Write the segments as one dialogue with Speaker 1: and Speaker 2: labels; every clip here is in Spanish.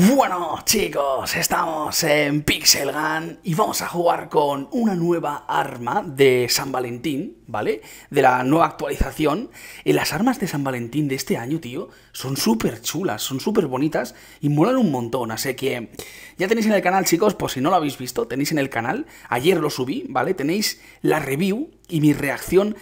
Speaker 1: Bueno chicos, estamos en Pixel Gun y vamos a jugar con una nueva arma de San Valentín, ¿vale? De la nueva actualización. Y las armas de San Valentín de este año, tío, son súper chulas, son súper bonitas y molan un montón. Así que ya tenéis en el canal chicos, por pues si no lo habéis visto, tenéis en el canal, ayer lo subí, ¿vale? Tenéis la review y mi reacción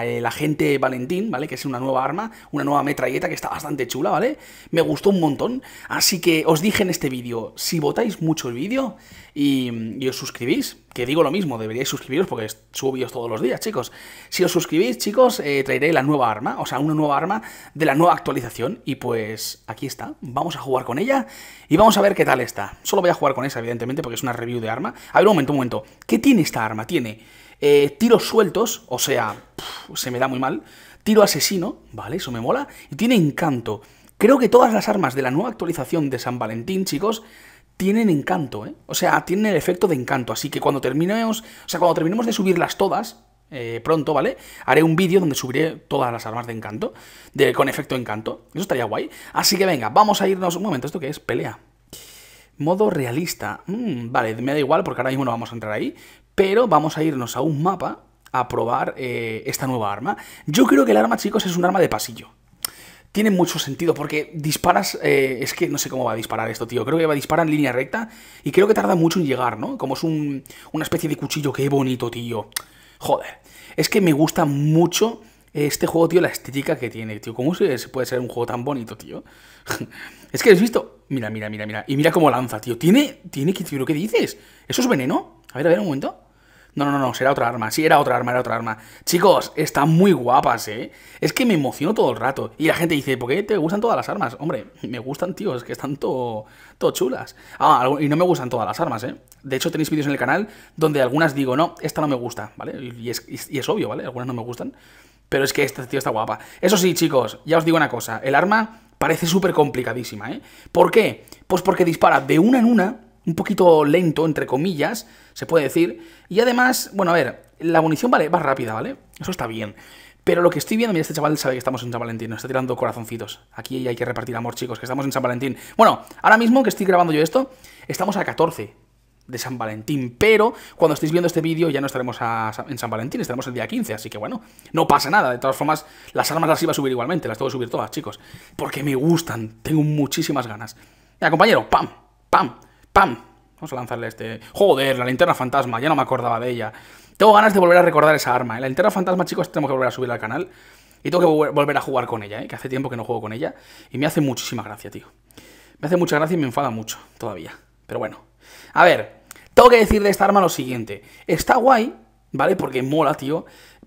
Speaker 1: el eh, agente Valentín, ¿vale? Que es una nueva arma, una nueva metralleta que está bastante chula, ¿vale? Me gustó un montón. Así que os dije en este vídeo, si votáis mucho el vídeo y, os suscribís, que digo lo mismo, deberíais suscribiros porque subo vídeos todos los días, chicos. Si os suscribís, chicos, eh, traeré la nueva arma, o sea, una nueva arma de la nueva actualización. Y pues aquí está, vamos a jugar con ella y vamos a ver qué tal está. Solo voy a jugar con esa, evidentemente, porque es una review de arma. A ver, un momento, un momento. ¿Qué tiene esta arma? Tiene eh, tiros sueltos, o sea, se me da muy mal, tiro asesino, ¿vale? Eso me mola, y tiene encanto. Creo que todas las armas de la nueva actualización de San Valentín, chicos, tienen encanto, ¿eh? O sea, tienen el efecto de encanto, así que cuando terminemos, o sea, cuando terminemos de subirlas todas, eh, pronto, ¿vale? Haré un vídeo donde subiré todas las armas de encanto, de, con efecto encanto. Eso estaría guay. Así que venga, vamos a irnos... Un momento, ¿esto qué es? Pelea. Modo realista. Mm, vale, me da igual porque ahora mismo no vamos a entrar ahí pero vamos a irnos a un mapa a probar eh, esta nueva arma. Yo creo que el arma, chicos, es un arma de pasillo. Tiene mucho sentido porque disparas, eh, es que no sé cómo va a disparar esto, tío. Creo que va a disparar en línea recta y creo que tarda mucho en llegar, ¿no? Como es una especie de cuchillo, qué bonito, tío. Joder, es que me gusta mucho este juego, tío, la estética que tiene, tío. ¿Cómo se puede ser un juego tan bonito, tío? es que, ¿has visto? Mira, mira, mira, mira. Y mira cómo lanza, tío. Tiene, tiene, ¿qué, lo que dices? ¿Eso es veneno? A ver, a ver, un momento. No, no, no, será otra arma. Sí, era otra arma, era otra arma. Chicos, están muy guapas, ¿eh? Es que me emociono todo el rato. Y la gente dice, ¿por qué te gustan todas las armas? Hombre, me gustan, tío, es que están todo, todo chulas. Ah, y no me gustan todas las armas, ¿eh? De hecho, tenéis vídeos en el canal donde algunas digo, no, esta no me gusta, ¿vale? Y es, y es obvio, ¿vale? Algunas no me gustan. Pero es que esta, tío, está guapa. Eso sí, chicos, ya os digo una cosa. El arma parece súper complicadísima, ¿eh? ¿Por qué? Pues porque dispara de una en una un poquito lento, entre comillas, se puede decir. Y además, bueno, a ver, la munición vale, va rápida, ¿vale? Eso está bien. Pero lo que estoy viendo, mira, este chaval sabe que estamos en San Valentín, nos está tirando corazoncitos. Aquí hay que repartir amor, chicos, que estamos en San Valentín. Bueno, ahora mismo que estoy grabando yo esto, estamos a 14 de San Valentín, pero cuando estéis viendo este vídeo ya no estaremos en San Valentín, estaremos el día 15, así que bueno, no pasa nada, de todas formas las armas las iba a subir igualmente, las tengo que subir todas, chicos, porque me gustan, tengo muchísimas ganas. Mira, compañero, pam, pam, ¡Pam! Vamos a lanzarle este. Joder, la linterna fantasma, ya no me acordaba de ella. Tengo ganas de volver a recordar esa arma. ¿eh? La linterna fantasma, chicos, tenemos que volver a subir al canal. Y tengo que volver a jugar con ella, ¿eh? que hace tiempo que no juego con ella. Y me hace muchísima gracia, tío. Me hace mucha gracia y me enfada mucho todavía. Pero bueno. A ver, tengo que decir de esta arma lo siguiente. Está guay, ¿vale? Porque mola, tío.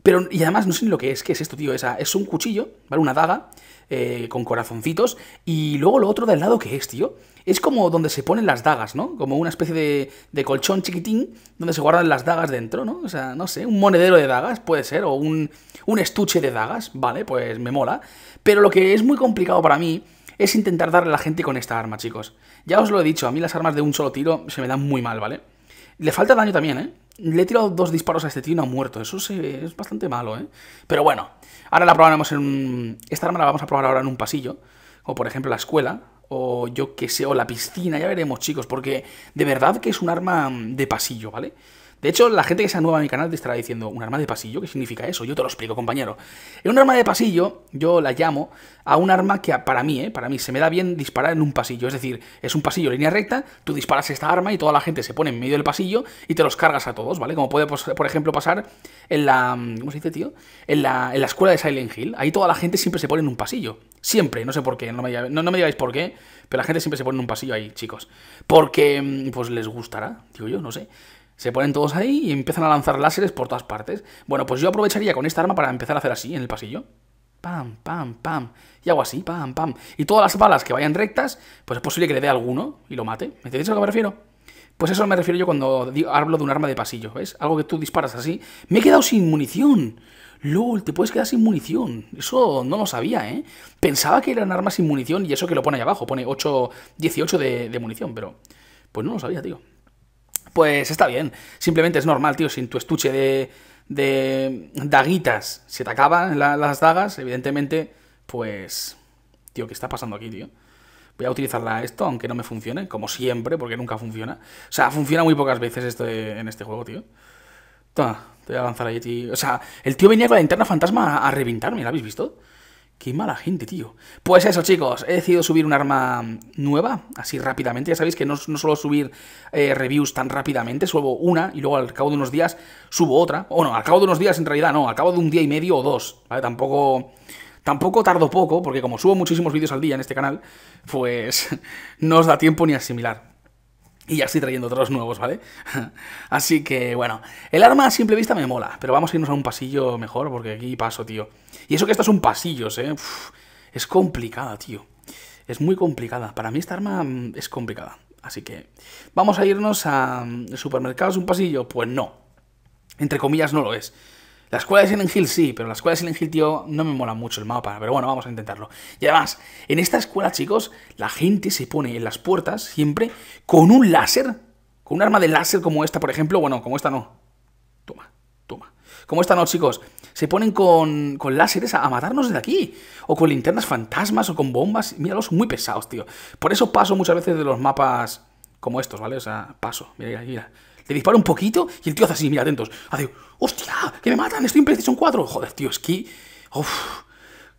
Speaker 1: Pero, y además, no sé ni lo que es, qué es esto, tío. Esa, es un cuchillo, ¿vale? Una daga eh, con corazoncitos. Y luego lo otro del lado que es, tío. Es como donde se ponen las dagas, ¿no? Como una especie de, de, colchón chiquitín donde se guardan las dagas dentro, ¿no? O sea, no sé, un monedero de dagas puede ser, o un, un estuche de dagas, ¿vale? Pues me mola. Pero lo que es muy complicado para mí es intentar darle a la gente con esta arma, chicos. Ya os lo he dicho, a mí las armas de un solo tiro se me dan muy mal, ¿vale? Le falta daño también, ¿eh? Le he tirado dos disparos a este tío y no ha muerto. Eso es bastante malo, ¿eh? Pero bueno, ahora la probaremos en un... Esta arma la vamos a probar ahora en un pasillo. O por ejemplo la escuela. O yo que sé, o la piscina. Ya veremos, chicos. Porque de verdad que es un arma de pasillo, ¿vale? vale de hecho, la gente que sea nueva a mi canal te estará diciendo, ¿un arma de pasillo? ¿Qué significa eso? Yo te lo explico, compañero. En un arma de pasillo, yo la llamo a un arma que para mí, ¿eh? para mí, se me da bien disparar en un pasillo. Es decir, es un pasillo línea recta, tú disparas esta arma y toda la gente se pone en medio del pasillo y te los cargas a todos, ¿vale? Como puede, por ejemplo, pasar en la... Mm, ¿Cómo se dice, tío? En la, en la escuela de Silent Hill. Ahí toda la gente siempre se pone en un pasillo. Siempre, no sé por qué, no me, no me digáis por qué, pero la gente siempre se pone en un pasillo ahí, chicos. Porque, mm, pues, les gustará, digo yo, no sé. Se ponen todos ahí y empiezan a lanzar láseres por todas partes. Bueno, pues yo aprovecharía con esta arma para empezar a hacer así en el pasillo. Pam, pam, pam. Y hago así, pam, pam. Y todas las balas que vayan rectas, pues es posible que le dé alguno y lo mate. ¿Me entendéis a lo que me refiero? Pues eso me refiero yo cuando hablo de un arma de pasillo, ¿ves? Algo que tú disparas así. Me he quedado sin munición. LOL, te puedes quedar sin munición. Eso no lo sabía, ¿eh? Pensaba que eran armas sin munición y eso que lo pone ahí abajo. Pone 8, 18 de, de munición, pero... Pues no lo sabía, tío pues está bien. Simplemente es normal, tío, sin tu estuche de, de daguitas se te acaban las dagas, evidentemente, pues... Tío, ¿qué está pasando aquí, tío? Voy a utilizarla esto, aunque no me funcione, como siempre, porque nunca funciona. O sea, funciona muy pocas veces esto en este juego, tío. Toma, te voy a avanzar ahí, tío, O sea, el tío venía con la linterna fantasma a, a reventarme, ¿la habéis visto? Qué mala gente, tío. Pues eso, chicos. He decidido subir un arma nueva, así rápidamente. Ya sabéis que no, no suelo subir eh, reviews tan rápidamente. Subo una y luego al cabo de unos días subo otra. O no, al cabo de unos días en realidad no. Al cabo de un día y medio o dos. Tampoco... Tampoco tardo poco, porque como subo muchísimos vídeos al día en este canal, pues no os da tiempo ni asimilar. Y ya estoy trayendo otros nuevos, ¿vale? Así que, bueno. El arma a simple vista me mola, pero vamos a irnos a un pasillo mejor, porque aquí paso, tío. Y eso que estas son pasillos, ¿eh? es complicada, tío. Es muy complicada. Para mí esta arma mm, es complicada. Así que, ¿vamos a irnos a mm, supermercados un pasillo? Pues no. Entre comillas no lo es. La escuela de Silent Hill sí, pero la escuela de Silent Hill, tío, no me mola mucho el mapa, pero bueno, vamos a intentarlo. Y además, en esta escuela, chicos, la gente se pone en las puertas siempre con un láser, con un arma de láser como esta, por ejemplo, bueno, como esta no. Toma, toma. Como esta no, chicos, se ponen con, con láseres a, a, matarnos desde aquí, o con linternas fantasmas, o con bombas, míralos, muy pesados, tío. Por eso paso muchas veces de los mapas como estos, ¿vale? O sea, paso, mira, mira. mira le disparo un poquito y el tío hace así, mira, atentos. Hace, ¡hostia! ¡Que me matan! ¡Estoy en PlayStation 4! Joder, tío, es que. Uf,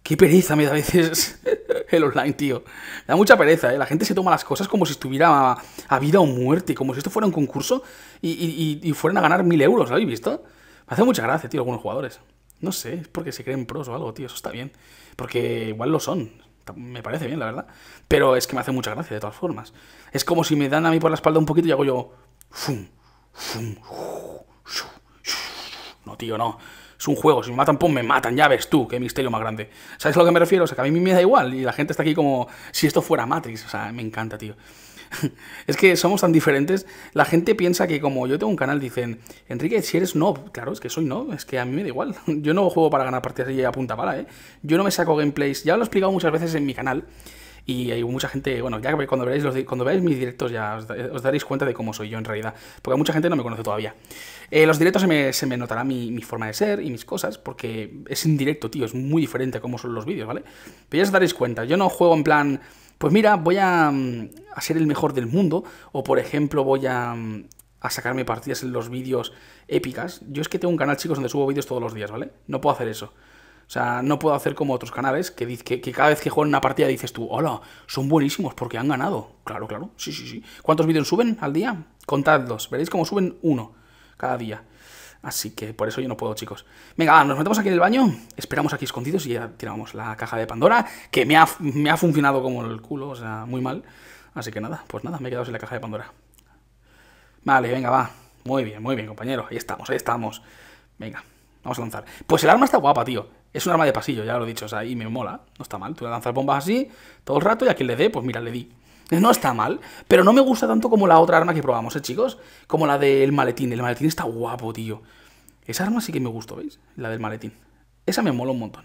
Speaker 1: qué pereza me da a veces el online, tío. da mucha pereza, ¿eh? La gente se toma las cosas como si estuviera a, vida o muerte, como si esto fuera un concurso y, y fueran a ganar mil euros, ¿lo habéis visto? Me hace mucha gracia, tío, algunos jugadores. No sé, es porque se creen pros o algo, tío, eso está bien. Porque igual lo son, me parece bien, la verdad. Pero es que me hace mucha gracia, de todas formas. Es como si me dan a mí por la espalda un poquito y hago yo... ¡Fum! No, tío, no. Es un juego. Si me matan, pum, me matan. Ya ves tú, qué misterio más grande. ¿Sabes a lo que me refiero? O sea, que a mí me da igual. Y la gente está aquí como si esto fuera Matrix. O sea, me encanta, tío. es que somos tan diferentes. La gente piensa que como yo tengo un canal, dicen, Enrique, si eres no Claro, es que soy no Es que a mí me da igual. yo no juego para ganar partidas y a punta pala, ¿eh? Yo no me saco gameplays. Ya lo he explicado muchas veces en mi canal. Y hay mucha gente, bueno, ya cuando veáis, cuando veáis mis directos ya os, daréis cuenta de cómo soy yo en realidad, porque mucha gente no me conoce todavía. En eh, los directos se me, notará mi, forma de ser y mis cosas, porque es indirecto, tío, es muy diferente a cómo son los vídeos, ¿vale? Pero ya os daréis cuenta, yo no juego en plan, pues mira, voy a, mm, ser el mejor del mundo, o por ejemplo voy a mm, a sacarme partidas en los vídeos épicas. Yo es que tengo un canal, chicos, donde subo vídeos todos los días, ¿vale? No puedo hacer eso. O sea, no puedo hacer como otros canales que, que, cada vez que juegan una partida dices tú, hola, son buenísimos porque han ganado. Claro, claro, sí, sí, sí. ¿Cuántos vídeos suben al día? Contadlos, veréis cómo suben uno cada día. Así que por eso yo no puedo, chicos. Venga, nos metemos aquí en el baño, esperamos aquí escondidos y ya tiramos la caja de Pandora, que me ha, me ha funcionado como el culo, o sea, muy mal. Así que nada, pues nada, me he quedado sin la caja de Pandora. Vale, venga, va. Muy bien, muy bien, compañero. Ahí estamos, ahí estamos. Venga, vamos a lanzar. Pues el arma está guapa, tío. Es un arma de pasillo, ya lo he dicho, o sea, y me mola, no está mal. Tú le lanzas bombas así todo el rato y a quien le dé, pues mira, le di. No está mal, pero no me gusta tanto como la otra arma que probamos, ¿eh, chicos? Como la del maletín. El maletín está guapo, tío. Esa arma sí que me gustó, ¿veis? La del maletín. Esa me mola un montón.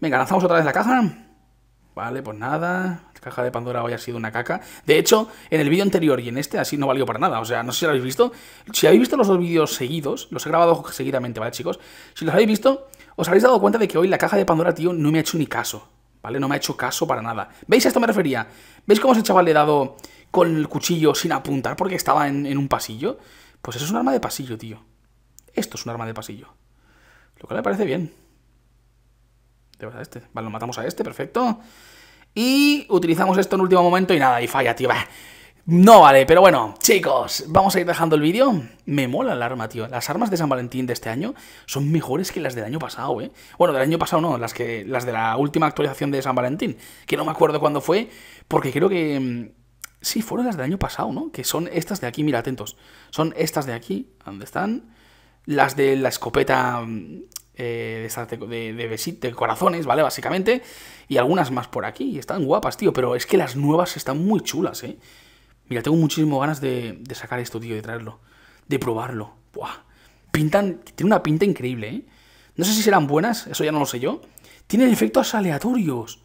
Speaker 1: Venga, lanzamos otra vez la caja. Vale, pues nada. La caja de Pandora hoy ha sido una caca. De hecho, en el vídeo anterior y en este, así no valió para nada. O sea, no sé si lo habéis visto. Si habéis visto los dos vídeos seguidos, los he grabado seguidamente, ¿vale, chicos? Si los habéis visto, ¿Os habéis dado cuenta de que hoy la caja de Pandora, tío, no me ha hecho ni caso? ¿Vale? No me ha hecho caso para nada. ¿Veis? A esto me refería. ¿Veis cómo ese chaval le ha dado con el cuchillo sin apuntar porque estaba en, un pasillo? Pues eso es un arma de pasillo, tío. Esto es un arma de pasillo. Lo cual me parece bien. De verdad, este. Vale, lo matamos a este, perfecto. Y utilizamos esto en último momento y nada, y falla, tío. No vale, pero bueno, chicos, vamos a ir dejando el vídeo. Me mola el arma, tío. Las armas de San Valentín de este año son mejores que las del año pasado, ¿eh? Bueno, del año pasado no, las, que, las de la última actualización de San Valentín, que no me acuerdo cuándo fue, porque creo que... Mm, sí, fueron las del año pasado, ¿no? Que son estas de aquí, mira, atentos. Son estas de aquí, ¿dónde están? Las de la escopeta mm, eh, de, de, de, de, corazones, ¿vale? Básicamente. Y algunas más por aquí. Y están guapas, tío. Pero es que las nuevas están muy chulas, ¿eh? Mira, tengo muchísimas ganas de, sacar esto, tío, de traerlo. De probarlo. Buah. Pintan. Tiene una pinta increíble, ¿eh? No sé si serán buenas, eso ya no lo sé yo. Tienen efectos aleatorios.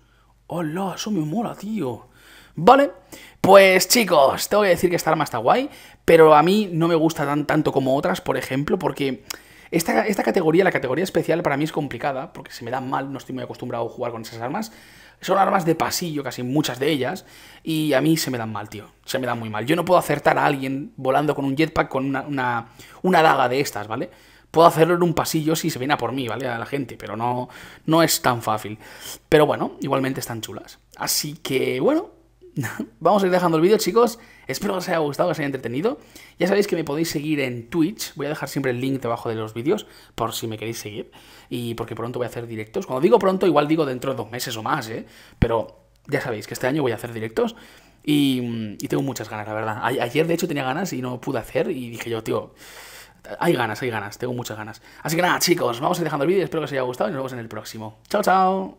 Speaker 1: ¡Hola! Eso me mola, tío. Vale, pues chicos, tengo que decir que esta arma está guay, pero a mí no me gusta tan, tanto como otras, por ejemplo, porque esta, esta categoría, la categoría especial, para mí es complicada, porque se me da mal, no estoy muy acostumbrado a jugar con esas armas, son armas de pasillo, casi muchas de ellas, y a mí se me dan mal, tío. Se me dan muy mal. Yo no puedo acertar a alguien volando con un jetpack con una, una, daga de estas, ¿vale? Puedo hacerlo en un pasillo si se viene a por mí, ¿vale? A la gente, pero no, no es tan fácil. Pero bueno, igualmente están chulas. Así que, bueno, Vamos a ir dejando el vídeo, chicos. Espero que os haya gustado, que os haya entretenido. Ya sabéis que me podéis seguir en Twitch. Voy a dejar siempre el link debajo de los vídeos por si me queréis seguir. Y porque pronto voy a hacer directos. Cuando digo pronto, igual digo dentro de dos meses o más, ¿eh? Pero ya sabéis que este año voy a hacer directos. Y, tengo muchas ganas, la verdad. ayer, de hecho, tenía ganas y no pude hacer. Y dije yo, tío, hay ganas, hay ganas. Tengo muchas ganas. Así que nada, chicos, vamos a ir dejando el vídeo. Espero que os haya gustado y nos vemos en el próximo. Chao, chao.